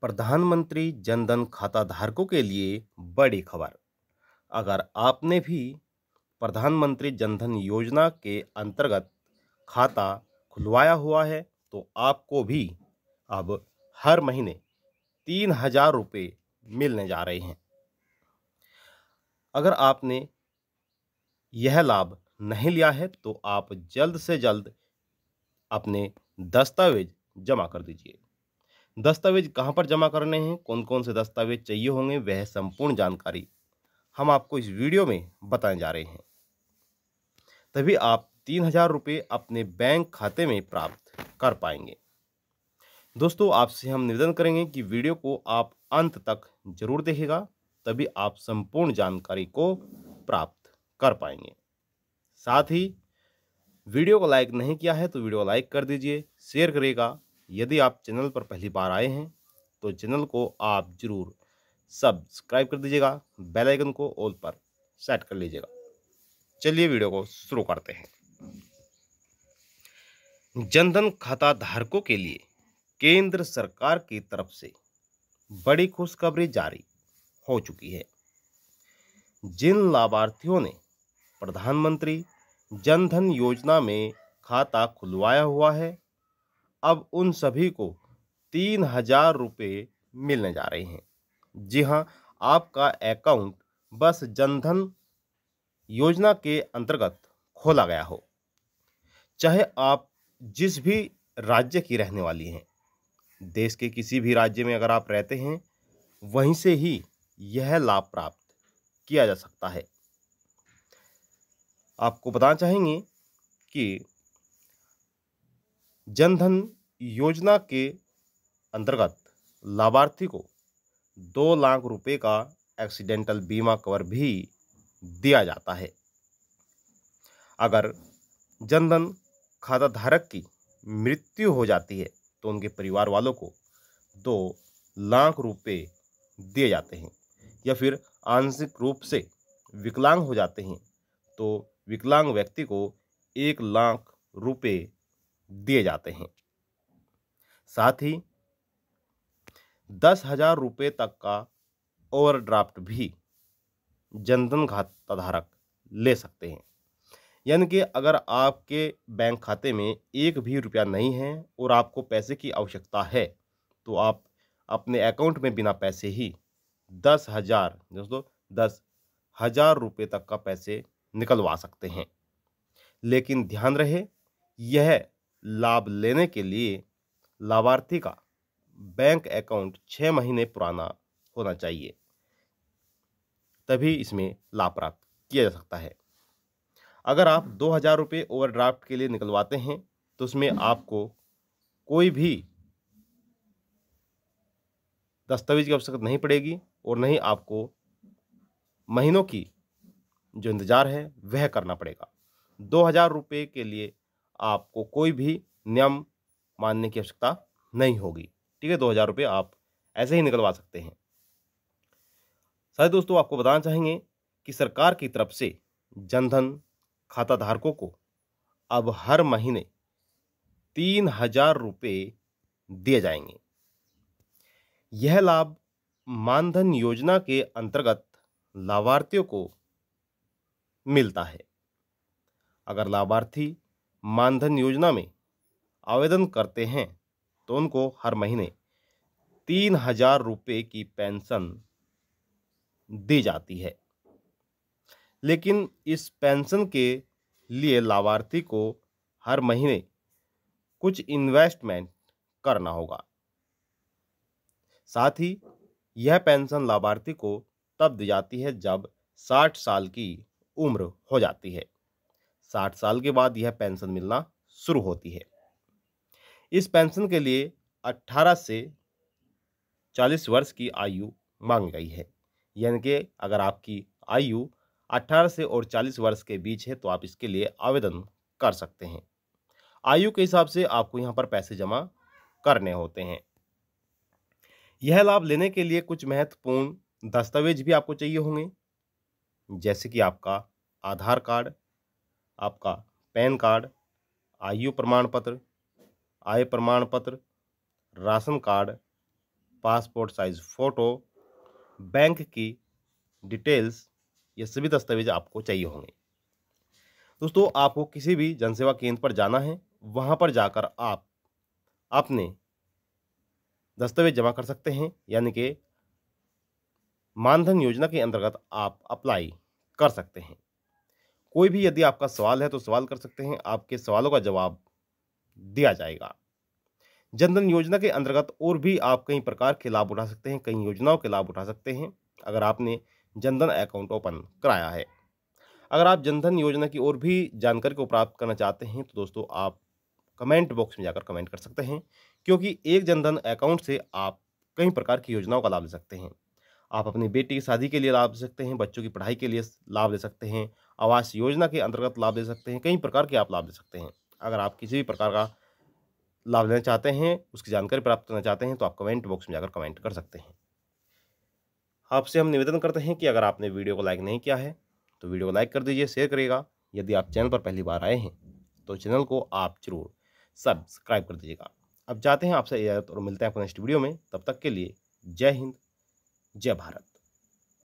प्रधानमंत्री जनधन खाता धारकों के लिए बड़ी खबर अगर आपने भी प्रधानमंत्री जनधन योजना के अंतर्गत खाता खुलवाया हुआ है तो आपको भी अब हर महीने तीन हजार रुपये मिलने जा रहे हैं अगर आपने यह लाभ नहीं लिया है तो आप जल्द से जल्द अपने दस्तावेज जमा कर दीजिए दस्तावेज कहाँ पर जमा करने हैं कौन कौन से दस्तावेज चाहिए होंगे वह संपूर्ण जानकारी हम आपको इस वीडियो में बताने जा रहे हैं तभी आप तीन हजार रुपये अपने बैंक खाते में प्राप्त कर पाएंगे दोस्तों आपसे हम निवेदन करेंगे कि वीडियो को आप अंत तक जरूर देखेगा तभी आप संपूर्ण जानकारी को प्राप्त कर पाएंगे साथ ही वीडियो को लाइक नहीं किया है तो वीडियो को लाइक कर दीजिए शेयर करेगा यदि आप चैनल पर पहली बार आए हैं तो चैनल को आप ज़रूर सब्सक्राइब कर दीजिएगा बेल आइकन को ऑल पर सेट कर लीजिएगा चलिए वीडियो को शुरू करते हैं जनधन खाता धारकों के लिए केंद्र सरकार की तरफ से बड़ी खुशखबरी जारी हो चुकी है जिन लाभार्थियों ने प्रधानमंत्री जनधन योजना में खाता खुलवाया हुआ है अब उन सभी को तीन हजार रुपये मिलने जा रहे हैं जी हाँ आपका अकाउंट बस जनधन योजना के अंतर्गत खोला गया हो चाहे आप जिस भी राज्य की रहने वाली हैं देश के किसी भी राज्य में अगर आप रहते हैं वहीं से ही यह लाभ प्राप्त किया जा सकता है आपको बताना चाहेंगे कि जनधन योजना के अंतर्गत लाभार्थी को दो लाख रुपए का एक्सीडेंटल बीमा कवर भी दिया जाता है अगर जनधन खाता धारक की मृत्यु हो जाती है तो उनके परिवार वालों को दो लाख रुपए दिए जाते हैं या फिर आंशिक रूप से विकलांग हो जाते हैं तो विकलांग व्यक्ति को एक लाख रुपए दिए जाते हैं साथ ही दस हजार रुपये तक का ओवरड्राफ्ट भी जनधन खाता धारक ले सकते हैं यानी कि अगर आपके बैंक खाते में एक भी रुपया नहीं है और आपको पैसे की आवश्यकता है तो आप अपने अकाउंट में बिना पैसे ही दस हज़ार दोस्तों दस हज़ार रुपये तक का पैसे निकलवा सकते हैं लेकिन ध्यान रहे यह लाभ लेने के लिए लाभार्थी का बैंक अकाउंट छः महीने पुराना होना चाहिए तभी इसमें लाभ प्राप्त किया जा सकता है अगर आप दो हज़ार रुपये ओवरड्राफ्ट के लिए निकलवाते हैं तो उसमें आपको कोई भी दस्तावेज की आवश्यकता नहीं पड़ेगी और नहीं आपको महीनों की जो इंतज़ार है वह करना पड़ेगा दो हज़ार रुपये के लिए आपको कोई भी नियम मानने की आवश्यकता नहीं होगी ठीक है दो हज़ार रुपये आप ऐसे ही निकलवा सकते हैं सारे दोस्तों आपको बताना चाहेंगे कि सरकार की तरफ से जनधन खाता धारकों को अब हर महीने तीन हजार रुपये दिए जाएंगे यह लाभ मानधन योजना के अंतर्गत लाभार्थियों को मिलता है अगर लाभार्थी मानधन योजना में आवेदन करते हैं तो उनको हर महीने तीन हजार रुपये की पेंशन दी जाती है लेकिन इस पेंशन के लिए लाभार्थी को हर महीने कुछ इन्वेस्टमेंट करना होगा साथ ही यह पेंशन लाभार्थी को तब दी जाती है जब साठ साल की उम्र हो जाती है साठ साल के बाद यह पेंशन मिलना शुरू होती है इस पेंशन के लिए अट्ठारह से चालीस वर्ष की आयु मांग गई है यानी कि अगर आपकी आयु अट्ठारह से और चालीस वर्ष के बीच है तो आप इसके लिए आवेदन कर सकते हैं आयु के हिसाब से आपको यहाँ पर पैसे जमा करने होते हैं यह लाभ लेने के लिए कुछ महत्वपूर्ण दस्तावेज भी आपको चाहिए होंगे जैसे कि आपका आधार कार्ड आपका पैन कार्ड आयु प्रमाण पत्र आय प्रमाण पत्र ration card passport size photo bank की डिटेल्स ये सभी दस्तावेज आपको चाहिए होंगे दोस्तों आपको किसी भी जनसेवा केंद्र पर जाना है वहाँ पर जाकर आप अपने दस्तावेज जमा कर सकते हैं यानी कि मानधन योजना के अंतर्गत आप अप्लाई कर सकते हैं कोई भी यदि आपका सवाल है तो सवाल कर सकते हैं आपके सवालों का जवाब दिया जाएगा जनधन योजना के अंतर्गत और भी आप कई प्रकार के लाभ उठा सकते हैं कई योजनाओं के लाभ उठा सकते हैं अगर आपने जनधन अकाउंट ओपन कराया है अगर आप जनधन योजना की और भी जानकारी को प्राप्त करना चाहते हैं तो दोस्तों आप कमेंट बॉक्स में जाकर कमेंट कर सकते हैं क्योंकि एक जनधन अकाउंट से आप कई प्रकार की योजनाओं का लाभ ले सकते हैं आप अपनी बेटी की शादी के लिए लाभ ले सकते हैं बच्चों की पढ़ाई के लिए लाभ ले सकते हैं आवास योजना के अंतर्गत लाभ दे सकते हैं कई प्रकार के आप लाभ दे सकते हैं अगर आप किसी भी प्रकार का लाभ लेना चाहते हैं उसकी जानकारी प्राप्त करना चाहते हैं तो आप कमेंट बॉक्स में जाकर कमेंट कर सकते हैं आपसे हम निवेदन करते हैं कि अगर आपने वीडियो को लाइक नहीं किया है तो वीडियो को लाइक कर दीजिए शेयर करिएगा यदि आप चैनल पर पहली बार आए हैं तो चैनल को आप जरूर सब्सक्राइब कर दीजिएगा अब जाते हैं आपसे इजाज़त और मिलते हैं आपको नेक्स्ट वीडियो में तब तक के लिए जय हिंद जय भारत